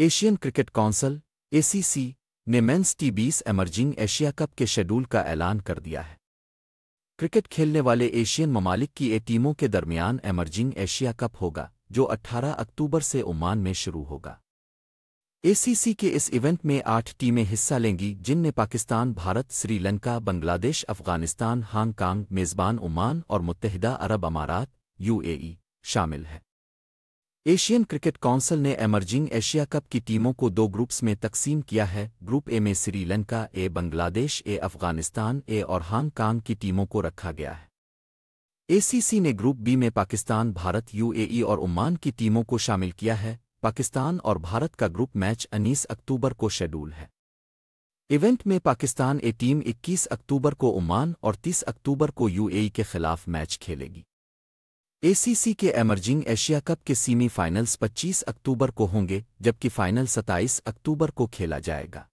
Asian cricket council ACC ने men's T बीस emerging Asia cup के शेड्यूल का ऐलान कर दिया है क्रिकेट खेलने वाले एशियन ममालिक की ए टीमों के दरमियान एमर्जिंग एशिया कप होगा जो 18 अक्टूबर से ओमान में शुरू होगा एसीसी के इस इवेंट में आठ टीमें हिस्सा लेंगी जिनमें पाकिस्तान भारत श्रीलंका बांग्लादेश अफगानिस्तान हांगकांग मेज़बान ओमान और मुतहदा अरब अमारात यूएई शामिल है एशियन क्रिकेट काउंसिल ने एमर्जिंग एशिया कप की टीमों को दो ग्रुप्स में तकसीम किया है ग्रुप ए में श्रीलंका ए बांग्लादेश ए अफगानिस्तान ए और हांगकांग की टीमों को रखा गया है एसीसी ने ग्रुप बी में पाकिस्तान भारत यूएई और उमान की टीमों को शामिल किया है पाकिस्तान और भारत का ग्रुप मैच उन्नीस अक्टूबर को शेड्यूल है इवेंट में पाकिस्तान ए टीम 21 अक्टूबर को ओमान और 30 अक्टूबर को यूएई के खिलाफ मैच खेलेगी एसीसी के एमर्जिंग एशिया कप के सेमीफाइनल्स 25 अक्टूबर को होंगे जबकि फाइनल 27 अक्टूबर को खेला जाएगा